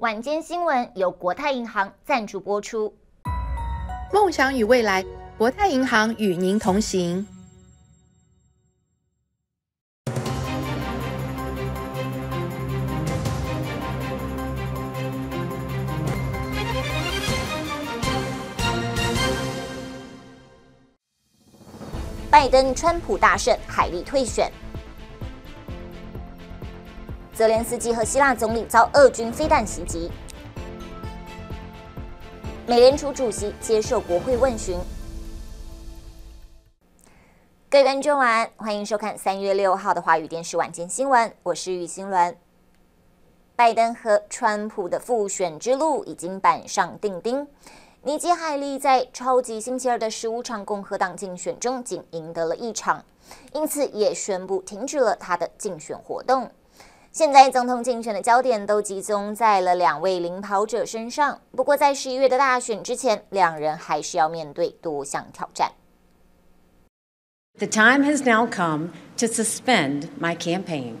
晚间新闻由国泰银行赞助播出。梦想与未来，国泰银行与您同行。拜登、川普大胜，海利退选。泽连斯基和希腊总理遭俄军飞弹袭击。美联储主席接受国会问询。各位观众晚安，欢迎收看三月六号的华语电视晚间新闻，我是于新伦。拜登和川普的复选之路已经板上钉钉。尼基·海利在超级星期二的十五场共和党竞选中仅赢得了一场，因此也宣布停止了他的竞选活动。现在总统竞选的焦点都集中在了两位领跑者身上。不过，在十一月的大选之前，两人还是要面对多项挑战。The time has now come to suspend my campaign.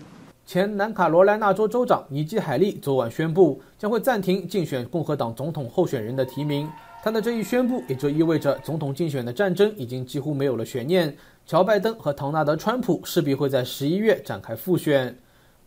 前南卡罗来纳州州长尼基·海利昨晚宣布，将会暂停竞选共和党总统候选人的提名。他的这一宣布也就意味着总统竞选的战争已经几乎没有了悬念。乔·拜登和唐纳德·川普势必会在十一月展开复选。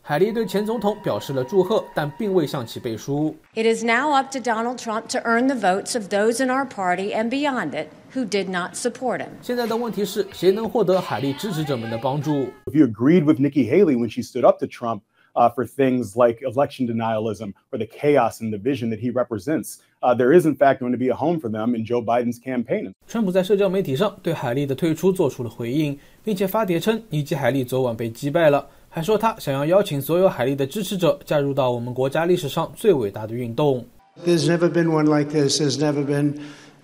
海利对前总统表示了祝贺，但并未向其背书。It is now up to Donald Trump to earn the votes of those in our party and beyond it who did not support him. 现在的问题是谁能获得海利支持者们的帮助？If you agreed with Nikki Haley when she stood up to Trump. Uh, for things like election denialism or the chaos and division that he represents. Uh, there is, in fact, going to be a home for them in Joe Biden's campaign. 还说他想要邀请所有海利的支持者加入到我们国家历史上最伟大的运动。There's never been one like this. There's never been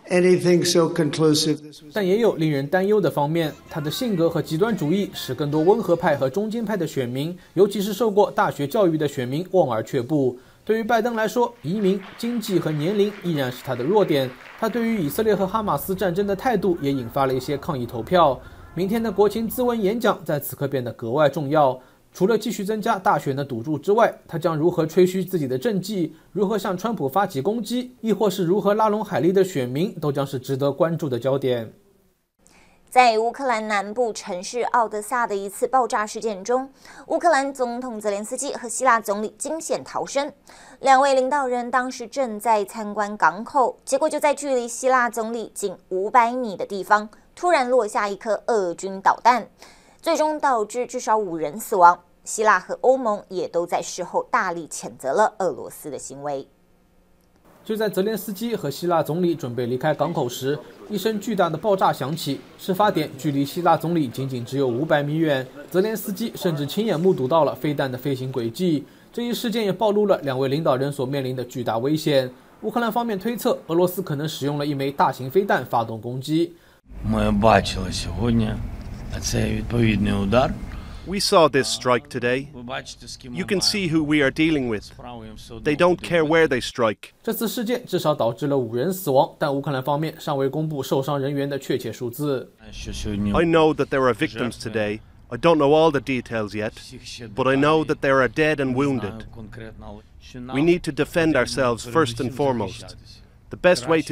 anything so conclusive. 但也有令人担忧的方面，他的性格和极端主义使更多温和派和中间派的选民，尤其是受过大学教育的选民望而却步。对于拜登来说，移民、经济和年龄依然是他的弱点。他对于以色列和哈马斯战争的态度也引发了一些抗议投票。明天的国情咨文演讲在此刻变得格外重要。除了继续增加大选的赌注之外，他将如何吹嘘自己的政绩，如何向川普发起攻击，亦或是如何拉拢海利的选民，都将是值得关注的焦点。在乌克兰南部城市奥德萨的一次爆炸事件中，乌克兰总统泽连斯基和希腊总理惊险逃生。两位领导人当时正在参观港口，结果就在距离希腊总理仅五百米的地方，突然落下一颗俄军导弹。最终导致至少五人死亡。希腊和欧盟也都在事后大力谴责了俄罗斯的行为。就在泽连斯基和希腊总理准备离开港口时，一声巨大的爆炸响起。事发点距离希腊总理仅仅只有五百米远。泽连斯基甚至亲眼目睹到了飞弹的飞行轨迹。这一事件也暴露了两位领导人所面临的巨大危险。乌克兰方面推测，俄罗斯可能使用了一枚大型飞弹发动攻击。We saw this strike today. You can see who we are dealing with. They don't care where they strike. I know that there are victims today. I don't know all the details yet, but I know that there are dead and wounded. We need to defend ourselves first and foremost. The best to that with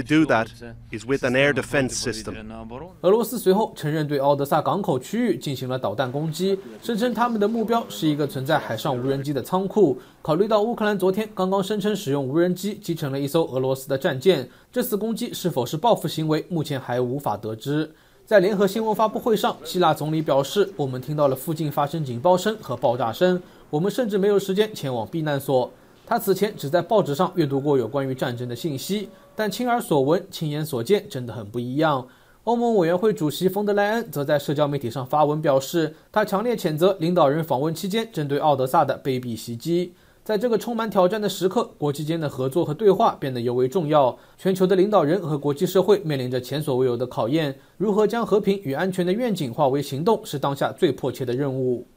system. defense is way an air do 俄罗斯随后承认对奥德萨港口区域进行了导弹攻击，声称他们的目标是一个存在海上无人机的仓库。考虑到乌克兰昨天刚刚声称使用无人机击沉了一艘俄罗斯的战舰，这次攻击是否是报复行为，目前还无法得知。在联合新闻发布会上，希腊总理表示：“我们听到了附近发生警报声和爆炸声，我们甚至没有时间前往避难所。”他此前只在报纸上阅读过有关于战争的信息，但亲耳所闻、亲眼所见真的很不一样。欧盟委员会主席冯德莱恩则在社交媒体上发文表示，他强烈谴责领导人访问期间针对奥德萨的卑鄙袭击。在这个充满挑战的时刻，国际间的合作和对话变得尤为重要。全球的领导人和国际社会面临着前所未有的考验，如何将和平与安全的愿景化为行动，是当下最迫切的任务。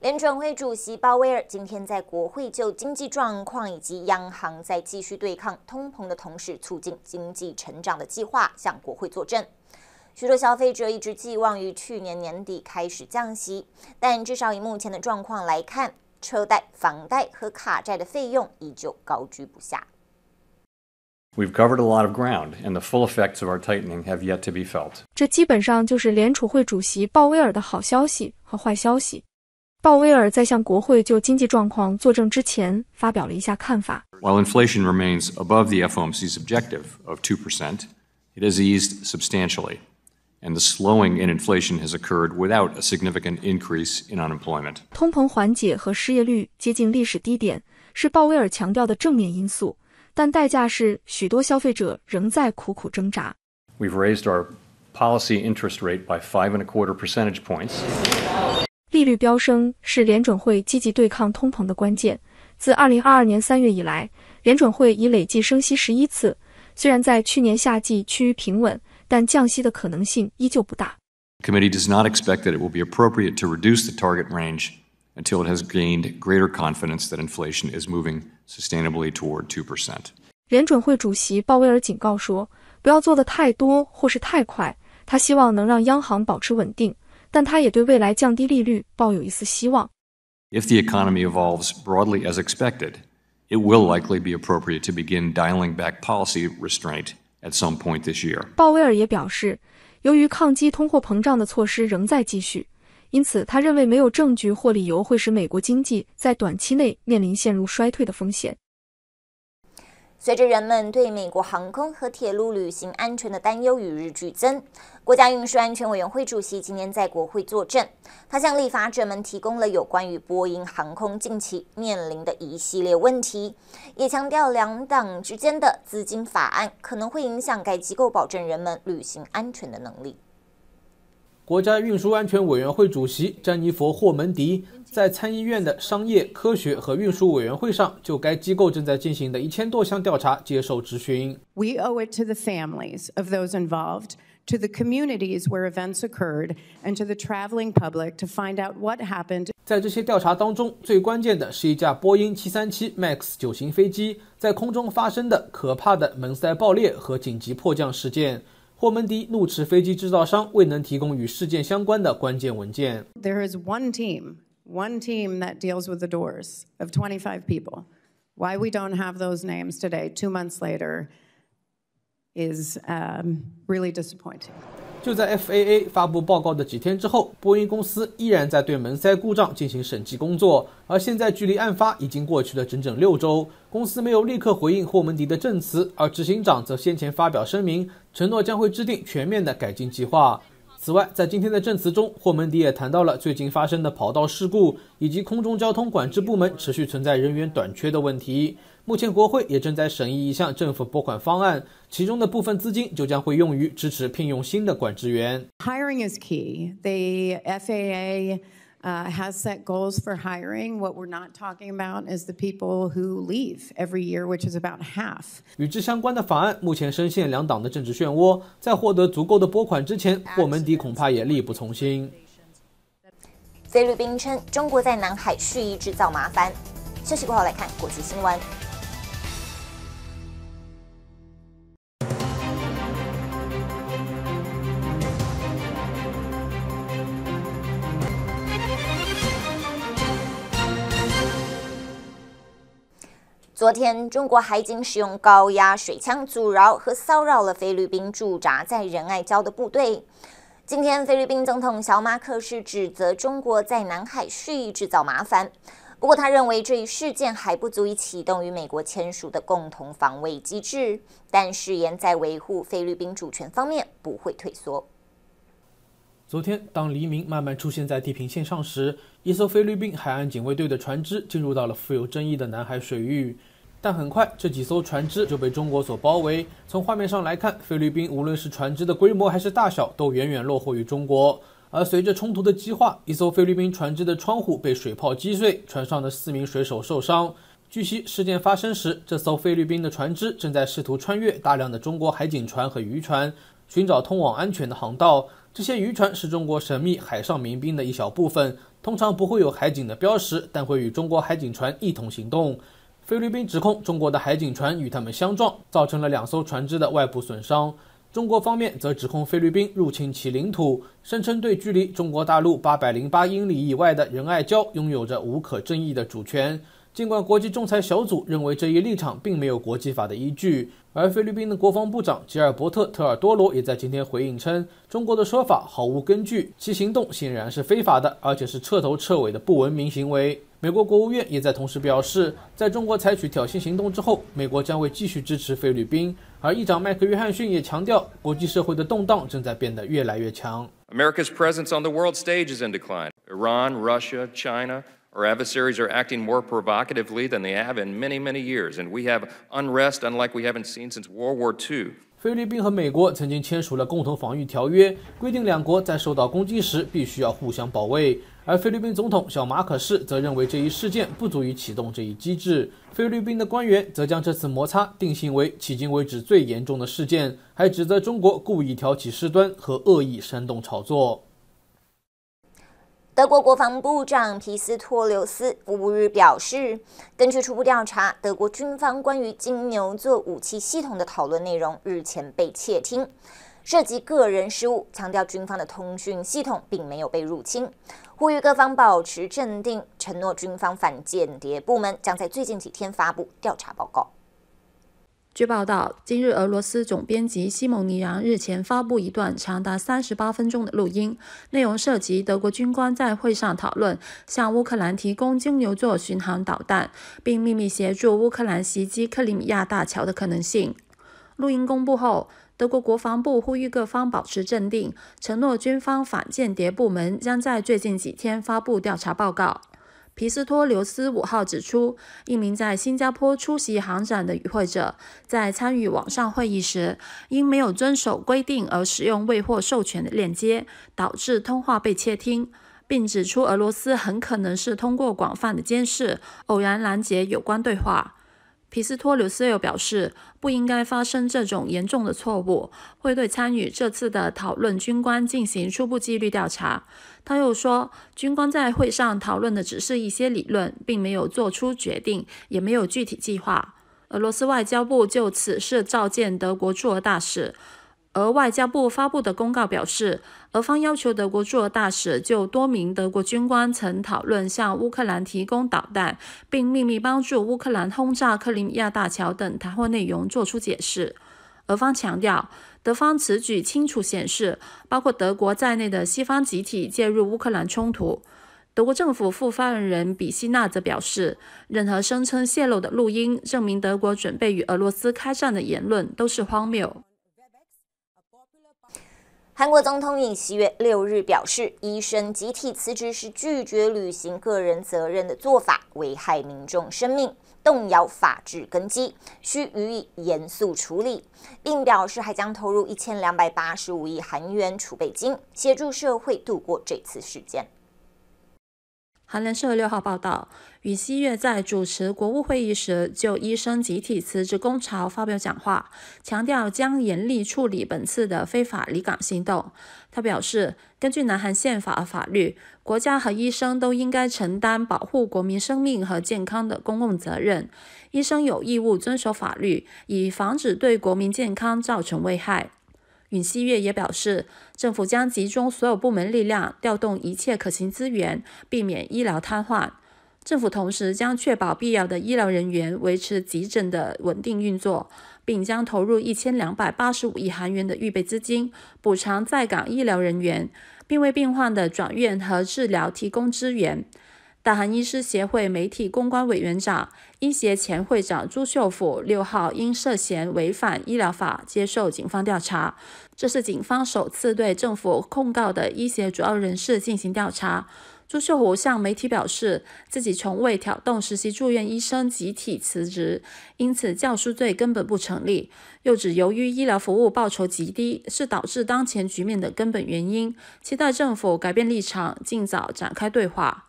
联储会主席鲍威尔今天在国会就经济状况以及央行在继续对抗通膨的同时促进经济成长的计划向国会作证许多消费者一直寄望于去年年底开始降息但至少以目前的状况来看车贷房贷和卡债的费用依旧高居不下 we've covered a lot of ground and the full effects of our tightening have yet to be felt 这基本上就是联储会主席鲍威尔的好消息和坏消息鲍威尔在向国会就经济状况作证之前，发表了一下看法。While inflation remains above the FOMC's objective of 2%, it has eased substantially, and the slowing in inflation has occurred without a significant increase in unemployment. 通膨缓解和失业率接近历史低点是鲍威尔强调的正面因素，但代价是许多消费者仍在苦苦挣扎。We've raised our policy interest rate by five and a quarter percentage points. 利率飙升是联准会积极对抗通膨的关键。自二零二二年三月以来，联准会已累计升息十一次。虽然在去年夏季趋于平稳，但降息的可能性依旧不大。Committee does not expect that it will be appropriate to reduce the target range until it has gained greater confidence that inflation is moving sustainably toward two percent. 联准会主席鲍威尔警告说，不要做的太多或是太快。他希望能让央行保持稳定。但他也对未来降低利率抱有一丝希望。If the economy evolves broadly as expected, it will likely be appropriate to begin dialing back policy restraint at some point this year. 鲍威尔也表示，由于抗击通货膨胀的措施仍在继续，因此他认为没有证据或理由会使美国经济在短期内面临陷入衰退的风险。随着人们对美国航空和铁路旅行安全的担忧与日俱增，国家运输安全委员会主席今天在国会作证，他向立法者们提供了有关于波音航空近期面临的一系列问题，也强调两党之间的资金法案可能会影响该机构保证人们旅行安全的能力。国家运输安全委员会主席詹妮弗·霍门迪在参议院的商业、科学和运输委员会上，就该机构正在进行的一千多项调查接受质询。We owe it to the families of those involved, to the communities where events occurred, and to the traveling public to find out what happened. 在这些调查当中，最关键的是一架波音737 MAX 九型飞机在空中发生的可怕的门塞爆裂和紧急迫降事件。霍门迪怒斥飞机制造商未能提供与事件相关的关键文件。There is one team, one team that deals with the doors of 25 people. Why we don't have those names today, two months later, is um, really disappointing. 就在 FAA 发布报告的几天之后，波音公司依然在对门塞故障进行审计工作。而现在，距离案发已经过去了整整六周，公司没有立刻回应霍门迪的证词，而执行长则先前发表声明，承诺将会制定全面的改进计划。此外，在今天的证词中，霍门迪也谈到了最近发生的跑道事故以及空中交通管制部门持续存在人员短缺的问题。目前，国会也正在审议一项政府拨款方案，其中的部分资金就将会用于支持聘用新的管制员。Hiring is key. The FAA has set goals for hiring. What we're not talking about is the people who leave every year, which is about half. 与之相关的法案目前深陷两党的政治漩涡，在获得足够的拨款之前，霍门迪恐怕也力不从心。菲律宾称中国在南海蓄意制造麻烦。休息过后来看国际新闻。昨天，中国海警使用高压水枪阻挠和骚扰了菲律宾驻扎在仁爱礁的部队。今天，菲律宾总统小马克是指责中国在南海蓄意制造麻烦。不过，他认为这一事件还不足以启动与美国签署的共同防卫机制，但誓言在维护菲律宾主权方面不会退缩。昨天，当黎明慢慢出现在地平线上时，一艘菲律宾海岸警卫队的船只进入到了富有争议的南海水域。但很快，这几艘船只就被中国所包围。从画面上来看，菲律宾无论是船只的规模还是大小，都远远落后于中国。而随着冲突的激化，一艘菲律宾船只的窗户被水炮击碎，船上的四名水手受伤。据悉，事件发生时，这艘菲律宾的船只正在试图穿越大量的中国海警船和渔船，寻找通往安全的航道。这些渔船是中国神秘海上民兵的一小部分，通常不会有海警的标识，但会与中国海警船一同行动。菲律宾指控中国的海警船与他们相撞，造成了两艘船只的外部损伤。中国方面则指控菲律宾入侵其领土，声称对距离中国大陆八百零八英里以外的仁爱礁拥有着无可争议的主权。尽管国际仲裁小组认为这一立场并没有国际法的依据，而菲律宾的国防部长吉尔伯特·特尔多罗也在今天回应称，中国的说法毫无根据，其行动显然是非法的，而且是彻头彻尾的不文明行为。美国国务院也在同时表示，在中国采取挑衅行动之后，美国将会继续支持菲律宾。而议长麦克·约翰逊也强调，国际社会的动荡正在变得越来越强。America's presence on the world stage is in decline. Iran, Russia, China. Our adversaries are acting more provocatively than they have in many, many years, and we have unrest unlike we haven't seen since World War II。菲律宾和美国曾经签署了共同防御条约，规定两国在受到攻击时必须要互相保卫。而菲律宾总统小马可斯则认为这一事件不足以启动这一机制。菲律宾的官员则将这次摩擦定性为迄今为止最严重的事件，还指责中国故意挑起事端和恶意煽动炒作。德国国防部长皮斯托留斯五日表示，根据初步调查，德国军方关于金牛座武器系统的讨论内容日前被窃听，涉及个人失误，强调军方的通讯系统并没有被入侵，呼吁各方保持镇定，承诺军方反间谍部门将在最近几天发布调查报告。据报道，今日俄罗斯总编辑西蒙尼扬日前发布一段长达三十八分钟的录音，内容涉及德国军官在会上讨论向乌克兰提供金牛座巡航导弹，并秘密协助乌克兰袭击克里米亚大桥的可能性。录音公布后，德国国防部呼吁各方保持镇定，承诺军方反间谍部门将在最近几天发布调查报告。皮斯托留斯五号指出，一名在新加坡出席航展的与会者在参与网上会议时，因没有遵守规定而使用未获授权的链接，导致通话被窃听，并指出俄罗斯很可能是通过广泛的监视偶然拦截有关对话。皮斯托留斯又表示，不应该发生这种严重的错误，会对参与这次的讨论军官进行初步纪律调查。他又说，军官在会上讨论的只是一些理论，并没有做出决定，也没有具体计划。俄罗斯外交部就此事召见德国驻俄大使。而外交部发布的公告表示，俄方要求德国驻俄大使就多名德国军官曾讨论向乌克兰提供导弹，并秘密帮助乌克兰轰炸克里米亚大桥等谈话内容作出解释。俄方强调，德方此举清楚显示，包括德国在内的西方集体介入乌克兰冲突。德国政府副发言人比希纳则表示，任何声称泄露的录音证明德国准备与俄罗斯开战的言论都是荒谬。韩国总统尹锡悦六日表示，医生集体辞职是拒绝履行个人责任的做法，危害民众生命，动摇法治根基，需予以严肃处理，并表示还将投入一千两百八十五亿韩元储备金，协助社会度过这次事件。韩联社六号报道，宇锡月在主持国务会议时就医生集体辞职公潮发表讲话，强调将严厉处理本次的非法离岗行动。他表示，根据南韩宪法和法律，国家和医生都应该承担保护国民生命和健康的公共责任。医生有义务遵守法律，以防止对国民健康造成危害。尹锡悦也表示，政府将集中所有部门力量，调动一切可行资源，避免医疗瘫痪。政府同时将确保必要的医疗人员维持急诊的稳定运作，并将投入一千两百八十五亿韩元的预备资金，补偿在港医疗人员，并为病患的转院和治疗提供支援。大韩医师协会媒体公关委员长。医协前会长朱秀福六号因涉嫌违反医疗法接受警方调查，这是警方首次对政府控告的医协主要人士进行调查。朱秀虎向媒体表示，自己从未挑动实习住院医生集体辞职，因此教书罪根本不成立。又指由于医疗服务报酬极低，是导致当前局面的根本原因，期待政府改变立场，尽早展开对话。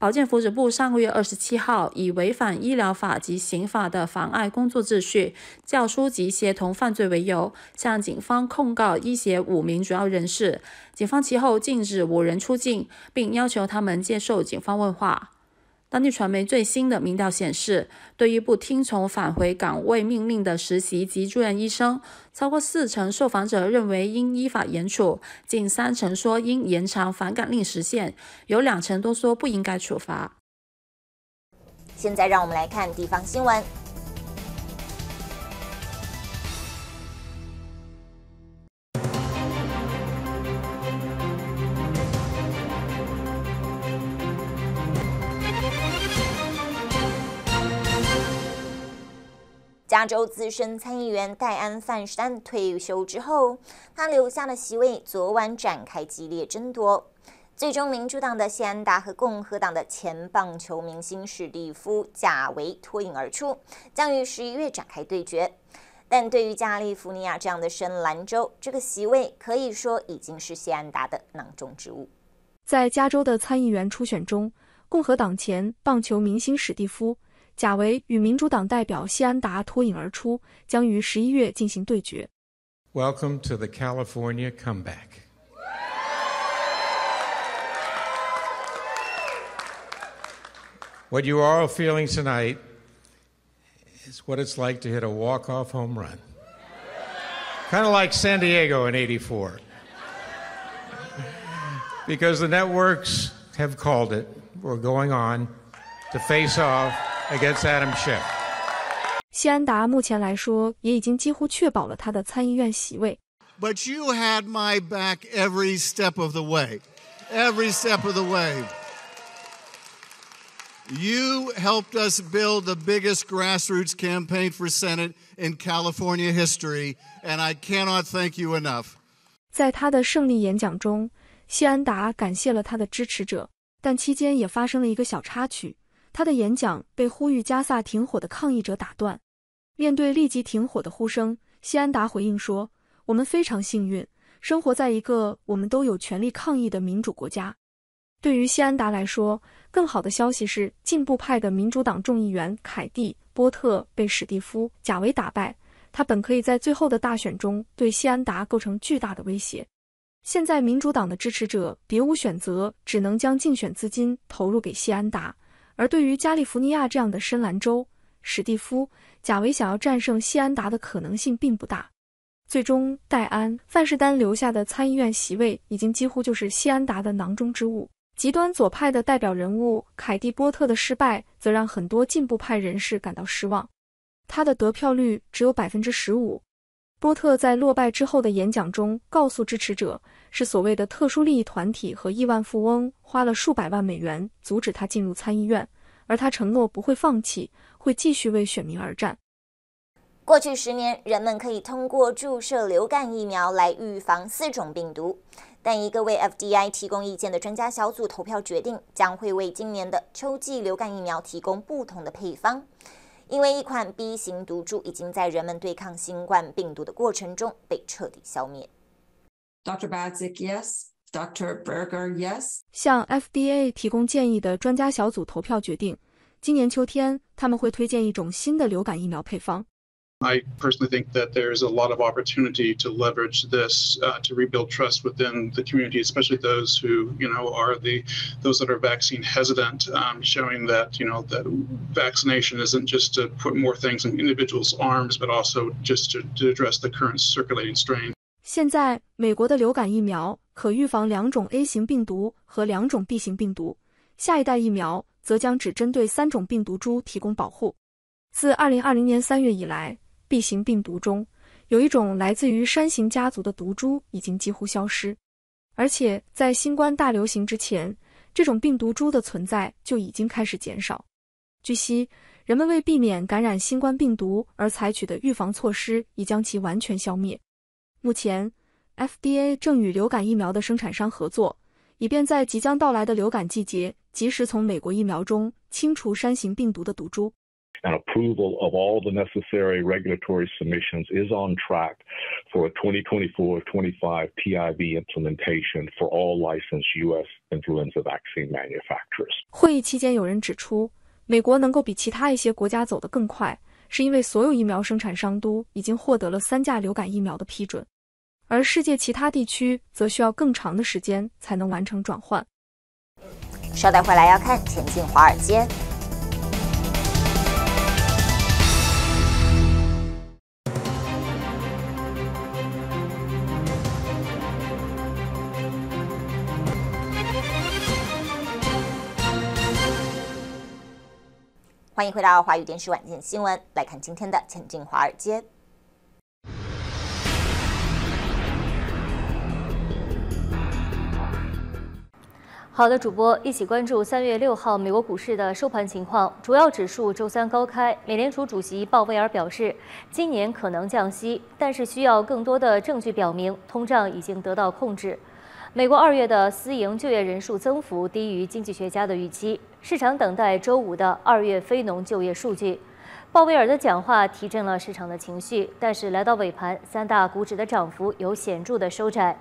保健福祉部上个月二十七号，以违反医疗法及刑法的妨碍工作秩序、教书及协同犯罪为由，向警方控告医协五名主要人士。警方其后禁止五人出境，并要求他们接受警方问话。当地传媒最新的民调显示，对于不听从返回岗位命令的实习及住院医生，超过四成受访者认为应依法严处，近三成说应延长返岗令时限，有两成多说不应该处罚。现在让我们来看地方新闻。加州资深参议员戴安·范士丹退休之后，他留下的席位昨晚展开激烈争夺，最终民主党的谢安达和共和党的前棒球明星史蒂夫·贾维脱颖而出，将于十一月展开对决。但对于加利福尼亚这样的深蓝州，这个席位可以说已经是谢安达的囊中之物。在加州的参议员初选中，共和党前棒球明星史蒂夫。Welcome to the California comeback. What you are all feeling tonight is what it's like to hit a walk-off home run. Kind of like San Diego in 84. because the networks have called it. We're going on to face off against Adam Schiff. But you had my back every step of the way, every step of the way. You helped us build the biggest grassroots campaign for Senate in California history, and I cannot thank you enough. 在他的胜利演讲中，谢安达感谢了他的支持者，但期间也发生了一个小插曲。他的演讲被呼吁加萨停火的抗议者打断。面对立即停火的呼声，西安达回应说：“我们非常幸运，生活在一个我们都有权利抗议的民主国家。”对于西安达来说，更好的消息是进步派的民主党众议员凯蒂·波特被史蒂夫·贾维打败。他本可以在最后的大选中对谢安达构成巨大的威胁。现在，民主党的支持者别无选择，只能将竞选资金投入给谢安达。而对于加利福尼亚这样的深蓝州，史蒂夫·贾维想要战胜西安达的可能性并不大。最终，戴安·范士丹留下的参议院席位已经几乎就是西安达的囊中之物。极端左派的代表人物凯蒂·波特的失败，则让很多进步派人士感到失望。他的得票率只有百分之十五。波特在落败之后的演讲中告诉支持者。是所谓的特殊利益团体和亿万富翁花了数百万美元阻止他进入参议院，而他承诺不会放弃，会继续为选民而战。过去十年，人们可以通过注射流感疫苗来预防四种病毒，但一个为 f d i 提供意见的专家小组投票决定将会为今年的秋季流感疫苗提供不同的配方，因为一款 B 型毒株已经在人们对抗新冠病毒的过程中被彻底消灭。Dr. Badzik, yes. Dr. Berger, yes. 向 FDA 提供建议的专家小组投票决定，今年秋天他们会推荐一种新的流感疫苗配方。I personally think that there's a lot of opportunity to leverage this uh, to rebuild trust within the community, especially those who, you know, are the those that are vaccine hesitant, um, showing that you know that vaccination isn't just to put more things in individuals' arms, but also just to, to address the current circulating strain. 现在，美国的流感疫苗可预防两种 A 型病毒和两种 B 型病毒。下一代疫苗则将只针对三种病毒株提供保护。自2020年3月以来，B 型病毒中有一种来自于山形家族的毒株已经几乎消失，而且在新冠大流行之前，这种病毒株的存在就已经开始减少。据悉，人们为避免感染新冠病毒而采取的预防措施已将其完全消灭。目前，FDA 正与流感疫苗的生产商合作，以便在即将到来的流感季节及时从美国疫苗中清除山形病毒的毒株。An approval of all the necessary regulatory submissions is on track for a 2024-25 PIV implementation for all licensed U.S. influenza vaccine manufacturers. 会议期间，有人指出，美国能够比其他一些国家走得更快。是因为所有疫苗生产商都已经获得了三价流感疫苗的批准，而世界其他地区则需要更长的时间才能完成转换。稍待回来，要看《前进华尔街》。欢迎回到华语电视晚间新闻，来看今天的《前进华尔街》。好的，主播一起关注三月六号美国股市的收盘情况。主要指数周三高开。美联储主席鲍威尔表示，今年可能降息，但是需要更多的证据表明通胀已经得到控制。美国二月的私营就业人数增幅低于经济学家的预期。市场等待周五的二月非农就业数据。鲍威尔的讲话提振了市场的情绪，但是来到尾盘，三大股指的涨幅有显著的收窄。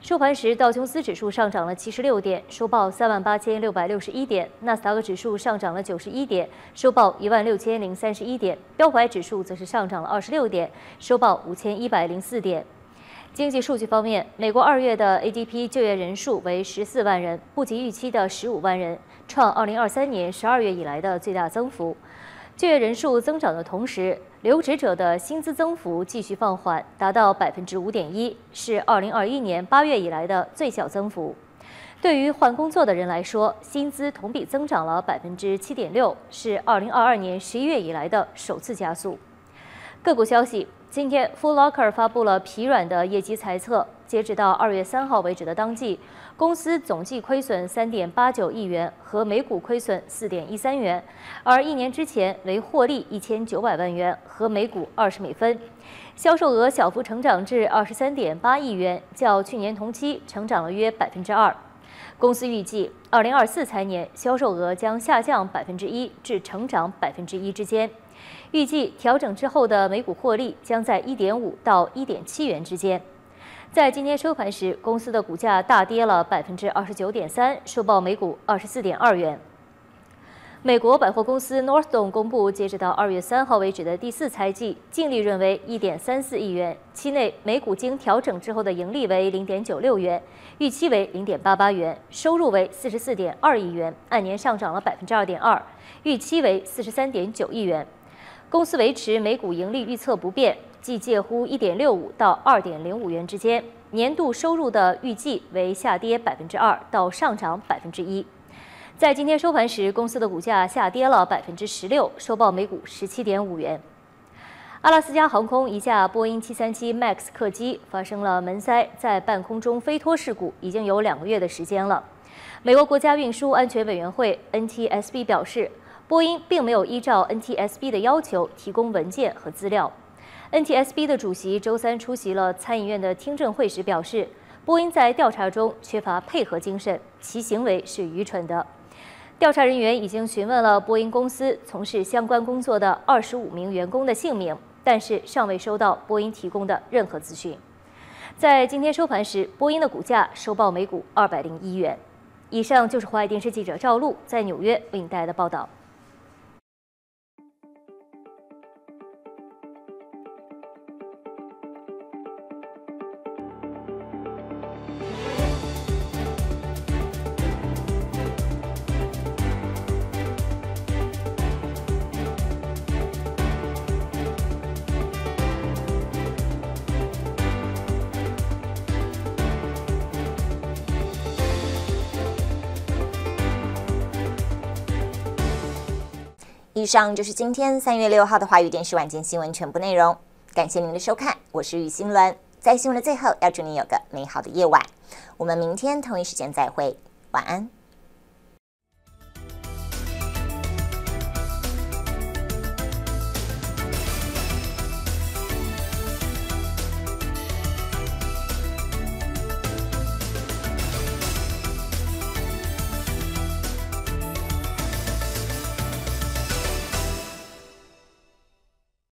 收盘时，道琼斯指数上涨了76点，收报3万8661点；纳斯达克指数上涨了91点，收报1万6031点；标普指数则是上涨了26点，收报5104点。经济数据方面，美国二月的 ADP 就业人数为14万人，不及预期的15万人。创二零二三年十二月以来的最大增幅。就业人数增长的同时，留职者的薪资增幅继续放缓，达到百分之五点一，是二零二一年八月以来的最小增幅。对于换工作的人来说，薪资同比增长了百分之七点六，是二零二二年十一月以来的首次加速。个股消息：今天，Full Locker 发布了疲软的业绩猜测。截止到二月三号为止的当季，公司总计亏损三点八九亿元和每股亏损四点一三元，而一年之前为获利一千九百万元和每股二十美分。销售额小幅成长至二十三点八亿元，较去年同期成长了约百分之二。公司预计，二零二四财年销售额将下降百分之一至成长百分之一之间，预计调整之后的每股获利将在一点五到一点七元之间。在今天收盘时，公司的股价大跌了百分之二十九点三，收报每股二十四点二元。美国百货公司 n o r h s t o n e 公布，截止到二月三号为止的第四财季净利润为一点三四亿元，期内每股经调整之后的盈利为零点九六元，预期为零点八八元，收入为四十四点二亿元，按年上涨了百分之二点二，预期为四十三点九亿元，公司维持每股盈利预测不变。即介乎一点六五到二点零五元之间。年度收入的预计为下跌百分之二到上涨百分之一。在今天收盘时，公司的股价下跌了百分之十六，收报每股十七点五元。阿拉斯加航空一架波音七三七 MAX 客机发生了门塞在半空中飞脱事故，已经有两个月的时间了。美国国家运输安全委员会 NTSB 表示，波音并没有依照 NTSB 的要求提供文件和资料。N T S B 的主席周三出席了参议院的听证会时表示，波音在调查中缺乏配合精神，其行为是愚蠢的。调查人员已经询问了波音公司从事相关工作的二十五名员工的姓名，但是尚未收到波音提供的任何资讯。在今天收盘时，波音的股价收报每股二百零一元。以上就是华爱电视记者赵璐在纽约为你带来的报道。以上就是今天三月六号的华语电视晚间新闻全部内容。感谢您的收看，我是雨欣伦。在新闻的最后，要祝你有个美好的夜晚。我们明天同一时间再会，晚安。